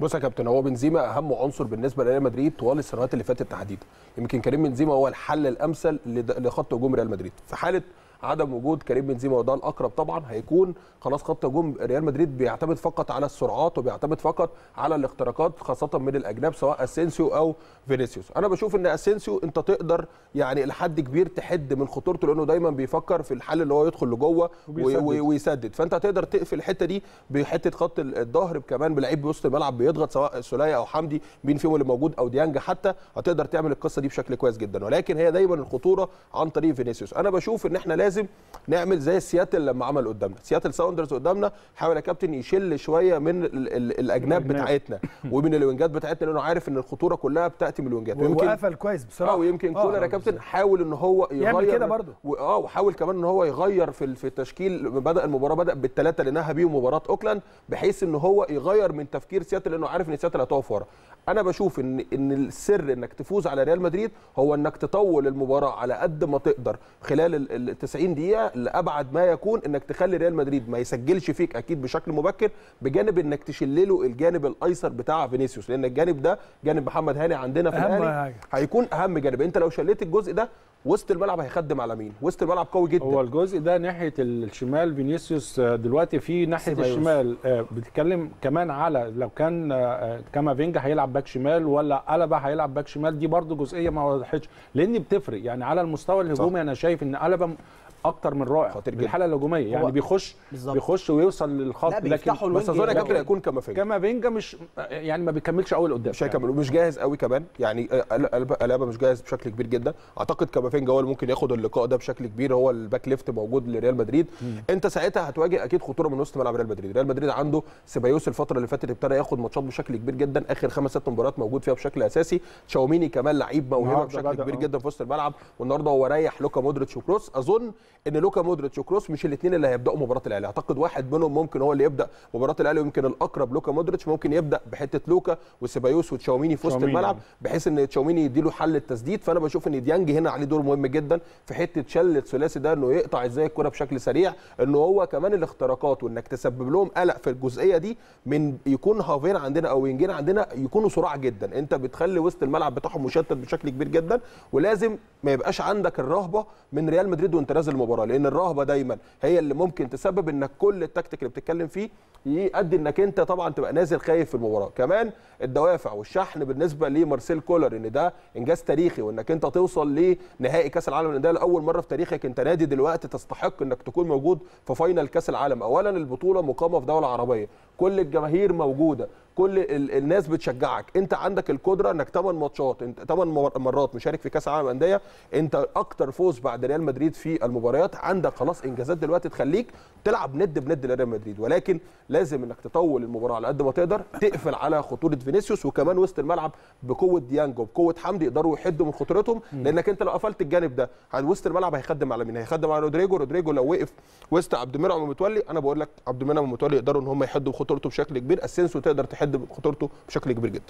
بص يا كابتن هو بنزيما اهم عنصر بالنسبه لريال مدريد طوال السنوات اللي فاتت تحديدا يمكن كريم بنزيما هو الحل الامثل لخط هجوم ريال مدريد في حاله عدم وجود كريم بنزيما وده الاقرب طبعا هيكون خلاص خط هجوم ريال مدريد بيعتمد فقط على السرعات وبيعتمد فقط على الاختراقات خاصه من الاجناب سواء اسينسيو او فينيسيوس انا بشوف ان اسينسيو انت تقدر يعني لحد كبير تحد من خطورته لانه دايما بيفكر في الحل اللي هو يدخل لجوه ويسدد. ويسدد فانت تقدر تقفل الحته دي بحته خط الظهر كمان بلعيب بوسط الملعب بيضغط سواء سوليه او حمدي مين فيهم اللي موجود او ديانج حتى هتقدر تعمل القصه دي بشكل كويس جدا ولكن هي دايما الخطوره عن طريق فينيسيوس انا بشوف ان احنا لازم لازم نعمل زي سياتل لما عمل قدامنا سياتل ساوندرز قدامنا حاول يا كابتن يشل شويه من الـ الـ الاجناب بتاعتنا ومن الوينجات بتاعتنا لانه عارف ان الخطوره كلها بتاتي من الوينجات ويمكن وقفل كويس بصراحه اه ويمكن آه، كولر يا آه، كابتن حاول ان هو يغير يعمل كده برضو. اه وحاول كمان ان هو يغير في في التشكيل بدا المباراه بدا بالثلاثه اللي نهى بيهم مباراه اوكلاند بحيث ان هو يغير من تفكير سياتل لانه عارف ان سياتل هتقف ورا انا بشوف ان ان السر انك تفوز على ريال مدريد هو انك تطول المباراه على قد ما تقدر خلال ال 90 دقيقه لابعد ما يكون انك تخلي ريال مدريد ما يسجلش فيك اكيد بشكل مبكر بجانب انك تشلله الجانب الايسر بتاع فينيسيوس لان الجانب ده جانب محمد هاني عندنا في الاهلي هيكون اهم جانب انت لو شليت الجزء ده وسط الملعب هيخدم على مين وسط الملعب قوي جدا هو الجزء ده ناحيه الشمال فينيسيوس آه، دلوقتي في ناحيه سيبايوس. الشمال آه، بتتكلم كمان على لو كان آه، فينجا هيلعب باك شمال ولا قلبه هيلعب باك شمال دي برده جزئيه ما وضحتش لان بتفرق يعني على المستوى الهجومي انا شايف ان قلبه اكتر من رائع خطير جدا الحاله الهجوميه يعني بيخش بالزبط. بيخش ويوصل للخط لا لكن بس اظن ممكن يكون كما فينجا مش يعني ما بيكملش قوي قدام مش هيكمل ومش جاهز قوي كمان يعني آه، الابا مش جاهز بشكل كبير جدا اعتقد فينجا هو اللي ممكن ياخد اللقاء ده بشكل كبير هو الباك ليفت موجود لريال مدريد مم. انت ساعتها هتواجه اكيد خطوره من وسط ملعب ريال مدريد ريال مدريد عنده سيبايوس الفتره اللي فاتت ابتدى ياخد ماتشات بشكل كبير جدا اخر خمس ست مباريات موجود فيها بشكل اساسي تشاوميني كمان لعيب موهبه بشكل كبير آه. جدا في وسط الملعب والنهارده هو ريح لوكا مودريتش وكروس اظن ان لوكا مودريتش وكروس مش الاثنين اللي هيبداوا مباراه الاهلي اعتقد واحد منهم ممكن هو اللي يبدا مباراه الاهلي ويمكن الاقرب لوكا مودريتش ممكن يبدا بحته لوكا وسيبايوس وتشاوميني في وسط الملعب بحيث ان تشاوميني يديله حل التسديد فانا بشوف ان ديانج هنا عليه دور مهم جدا في حته شل الثلاثي ده انه يقطع ازاي الكره بشكل سريع ان هو كمان الاختراقات وانك تسبب لهم قلق في الجزئيه دي من يكون هافين عندنا او وينجين عندنا يكونوا سرعه جدا انت بتخلي وسط الملعب بتاعهم مشتت بشكل كبير جدا ولازم ما يبقاش عندك الرهبه من ريال مدريد وانت نازل المباراه لان الرهبه دايما هي اللي ممكن تسبب انك كل التكتيك اللي بتتكلم فيه يؤدي انك انت طبعا تبقى نازل خايف في المباراه كمان الدوافع والشحن بالنسبه لمارسيل كولر ان ده انجاز تاريخي وانك انت توصل لنهائي كاس العالم للانديه لاول مره في تاريخك انت نادي دلوقتي تستحق انك تكون موجود في فاينل كاس العالم اولا البطوله مقامه في دوله عربيه كل الجماهير موجوده كل الناس بتشجعك انت عندك القدره انك 8 ماتشات انت 8 مرات مشارك في كاس العالم الانديه انت اكتر فوز بعد ريال مدريد في المباريات عندك خلاص انجازات دلوقتي تخليك تلعب ند بند لريال مدريد ولكن لازم انك تطول المباراه على قد ما تقدر تقفل على خطوره فينيسيوس وكمان وسط الملعب بقوه ديانجو بقوه حمدي يقدروا يحدوا من خطورتهم لانك انت لو قفلت الجانب ده وسط الملعب هيخدم على مين هيخدم على رودريجو رودريجو لو وقف وسط عبد المنعم متولي انا بقول لك عبد المنعم متولي يقدروا ان هم يحدوا خطورته بشكل كبير اسينسو تقدر تحد بيقدم خطورته بشكل كبير جدا